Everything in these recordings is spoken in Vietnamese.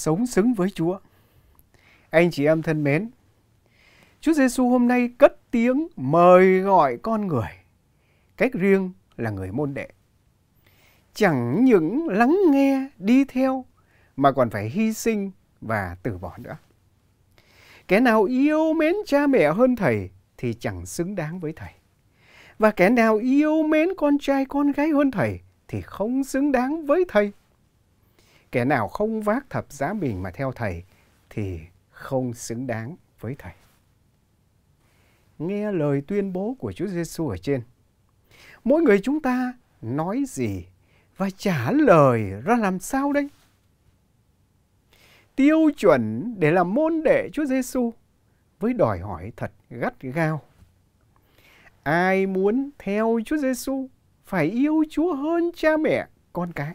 sống xứng với Chúa. Anh chị em thân mến, Chúa Giêsu hôm nay cất tiếng mời gọi con người, cách riêng là người môn đệ. Chẳng những lắng nghe, đi theo mà còn phải hy sinh và từ bỏ nữa. Kẻ nào yêu mến cha mẹ hơn thầy thì chẳng xứng đáng với thầy. Và kẻ nào yêu mến con trai con gái hơn thầy thì không xứng đáng với thầy. Kẻ nào không vác thập giá mình mà theo thầy thì không xứng đáng với thầy. Nghe lời tuyên bố của Chúa Giêsu ở trên, mỗi người chúng ta nói gì và trả lời ra làm sao đây? Tiêu chuẩn để làm môn đệ Chúa Giêsu với đòi hỏi thật gắt gao. Ai muốn theo Chúa Giêsu phải yêu Chúa hơn cha mẹ, con cái.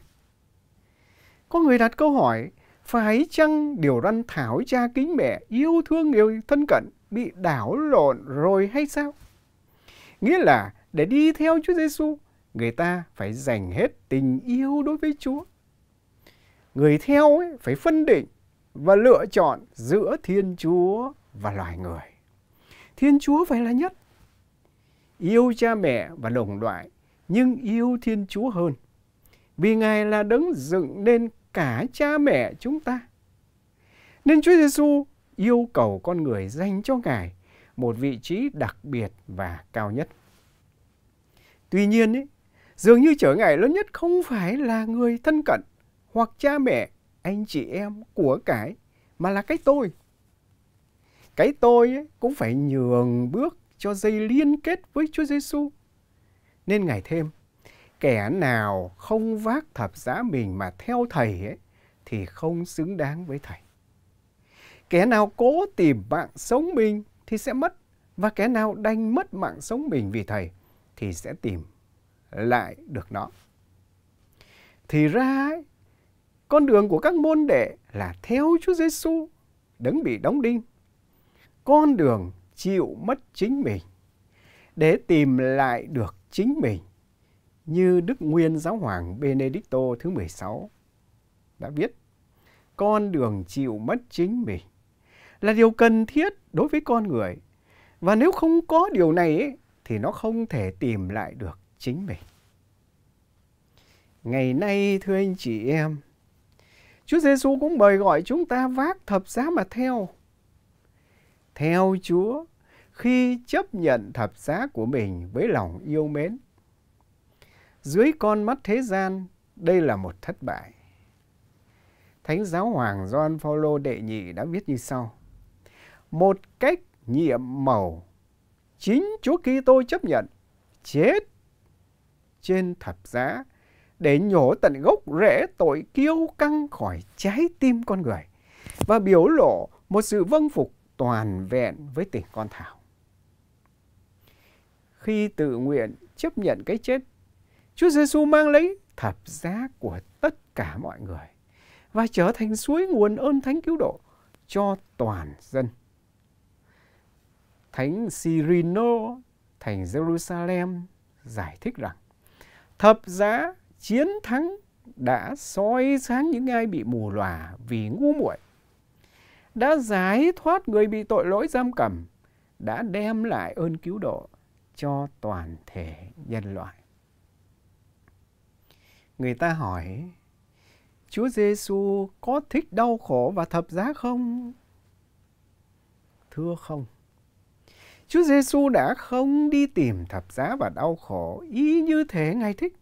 Có người đặt câu hỏi, phải chăng điều răn thảo cha kính mẹ, yêu thương người thân cận bị đảo lộn rồi hay sao? Nghĩa là để đi theo Chúa Giêsu, người ta phải dành hết tình yêu đối với Chúa. Người theo ấy phải phân định và lựa chọn giữa Thiên Chúa và loài người. Thiên Chúa phải là nhất. Yêu cha mẹ và đồng loại, nhưng yêu Thiên Chúa hơn. Vì Ngài là đấng dựng nên cả cha mẹ chúng ta. Nên Chúa Giêsu yêu cầu con người dành cho Ngài một vị trí đặc biệt và cao nhất. Tuy nhiên, ấy, dường như trở ngại lớn nhất không phải là người thân cận hoặc cha mẹ, anh chị em, của cái, mà là cái tôi. Cái tôi ấy, cũng phải nhường bước cho dây liên kết với Chúa Giêsu. Nên Ngài thêm, kẻ nào không vác thập giá mình mà theo thầy ấy, thì không xứng đáng với thầy. Kẻ nào cố tìm mạng sống mình thì sẽ mất và kẻ nào đành mất mạng sống mình vì thầy thì sẽ tìm lại được nó. Thì ra ấy, con đường của các môn đệ là theo Chúa Giêsu đấng bị đóng đinh. Con đường chịu mất chính mình để tìm lại được chính mình như Đức Nguyên Giáo hoàng Benedicto thứ 16 đã viết, con đường chịu mất chính mình là điều cần thiết đối với con người. Và nếu không có điều này ấy, thì nó không thể tìm lại được chính mình. Ngày nay thưa anh chị em, Chúa Giêsu cũng mời gọi chúng ta vác thập giá mà theo. Theo Chúa, khi chấp nhận thập giá của mình với lòng yêu mến, dưới con mắt thế gian, đây là một thất bại. Thánh giáo hoàng John Paulo đệ nhị đã viết như sau: Một cách nhiệm màu chính Chúa Kitô chấp nhận chết trên thập giá để nhổ tận gốc rễ tội kiêu căng khỏi trái tim con người và biểu lộ một sự vâng phục toàn vẹn với tình con thảo. Khi tự nguyện chấp nhận cái chết Chúa Giêsu mang lấy thập giá của tất cả mọi người và trở thành suối nguồn ơn thánh cứu độ cho toàn dân. Thánh Cyrino thành Jerusalem giải thích rằng thập giá chiến thắng đã soi sáng những ai bị mù lòa vì ngu muội đã giải thoát người bị tội lỗi giam cầm đã đem lại ơn cứu độ cho toàn thể nhân loại Người ta hỏi, Chúa Giêsu có thích đau khổ và thập giá không? Thưa không. Chúa Giêsu đã không đi tìm thập giá và đau khổ y như thế Ngài thích.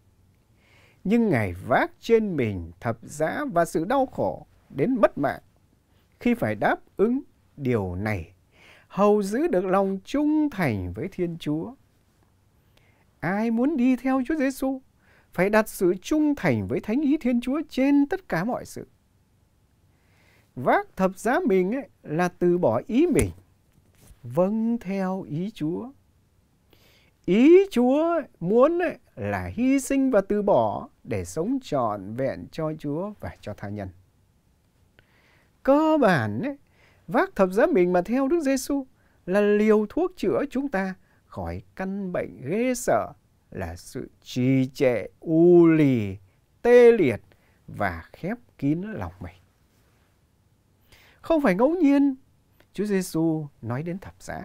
Nhưng Ngài vác trên mình thập giá và sự đau khổ đến mất mạng khi phải đáp ứng điều này hầu giữ được lòng trung thành với Thiên Chúa. Ai muốn đi theo Chúa Giêsu phải đặt sự trung thành với thánh ý Thiên Chúa trên tất cả mọi sự. Vác thập giá mình ấy, là từ bỏ ý mình, vâng theo ý Chúa. Ý Chúa muốn ấy, là hy sinh và từ bỏ để sống trọn vẹn cho Chúa và cho tha nhân. Cơ bản, ấy, vác thập giá mình mà theo Đức Giêsu là liều thuốc chữa chúng ta khỏi căn bệnh ghê sợ là sự trì trệ, u lì, tê liệt và khép kín lòng mình. Không phải ngẫu nhiên, Chúa Giêsu nói đến thập giá.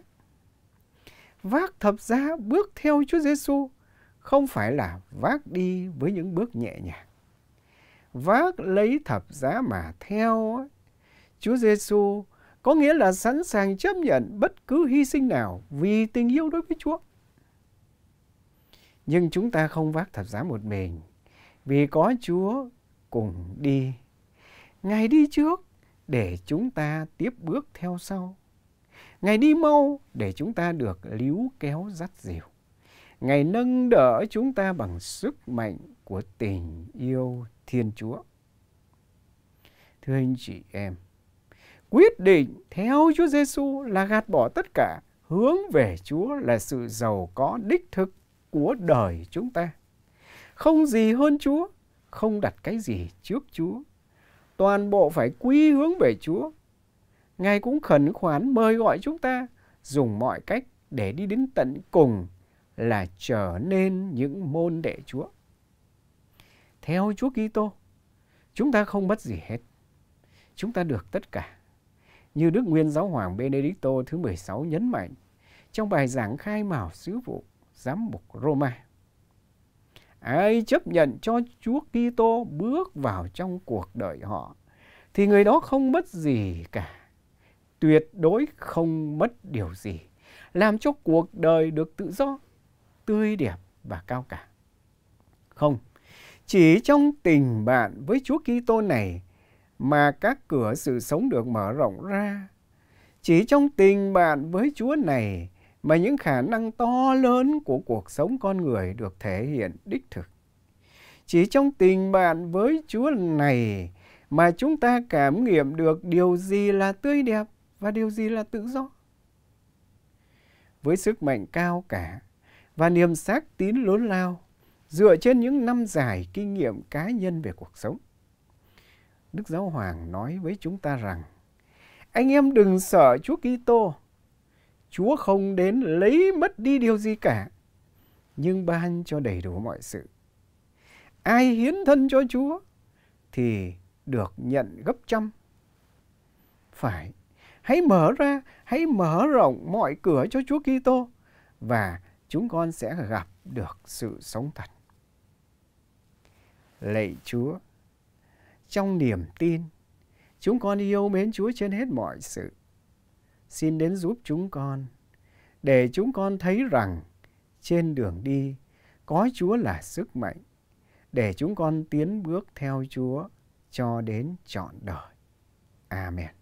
Vác thập giá bước theo Chúa Giêsu không phải là vác đi với những bước nhẹ nhàng. Vác lấy thập giá mà theo Chúa Giêsu có nghĩa là sẵn sàng chấp nhận bất cứ hy sinh nào vì tình yêu đối với Chúa. Nhưng chúng ta không vác thập giá một mình vì có Chúa cùng đi. Ngài đi trước để chúng ta tiếp bước theo sau. Ngài đi mau để chúng ta được líu kéo dắt dìu. Ngài nâng đỡ chúng ta bằng sức mạnh của tình yêu Thiên Chúa. Thưa anh chị em, quyết định theo Chúa Giêsu là gạt bỏ tất cả, hướng về Chúa là sự giàu có đích thực của đời chúng ta. Không gì hơn Chúa, không đặt cái gì trước Chúa. Toàn bộ phải quy hướng về Chúa. Ngài cũng khẩn khoản mời gọi chúng ta dùng mọi cách để đi đến tận cùng là trở nên những môn đệ Chúa. Theo Chúa Kitô, chúng ta không mất gì hết. Chúng ta được tất cả. Như Đức Nguyên Giáo Hoàng Benedicto thứ 16 nhấn mạnh trong bài giảng khai mào sứ vụ giám mục Roma. Ai chấp nhận cho Chúa Kitô bước vào trong cuộc đời họ thì người đó không mất gì cả. Tuyệt đối không mất điều gì, làm cho cuộc đời được tự do, tươi đẹp và cao cả. Không, chỉ trong tình bạn với Chúa Kitô này mà các cửa sự sống được mở rộng ra. Chỉ trong tình bạn với Chúa này mà những khả năng to lớn của cuộc sống con người được thể hiện đích thực. Chỉ trong tình bạn với Chúa này mà chúng ta cảm nghiệm được điều gì là tươi đẹp và điều gì là tự do. Với sức mạnh cao cả và niềm xác tín lớn lao dựa trên những năm dài kinh nghiệm cá nhân về cuộc sống. Đức Giáo Hoàng nói với chúng ta rằng, anh em đừng sợ Chúa Kitô Chúa không đến lấy mất đi điều gì cả, nhưng ban cho đầy đủ mọi sự. Ai hiến thân cho Chúa thì được nhận gấp trăm. Phải, hãy mở ra, hãy mở rộng mọi cửa cho Chúa Kitô và chúng con sẽ gặp được sự sống thật. Lạy Chúa, trong niềm tin, chúng con yêu mến Chúa trên hết mọi sự xin đến giúp chúng con, để chúng con thấy rằng trên đường đi có Chúa là sức mạnh, để chúng con tiến bước theo Chúa cho đến trọn đời. Amen.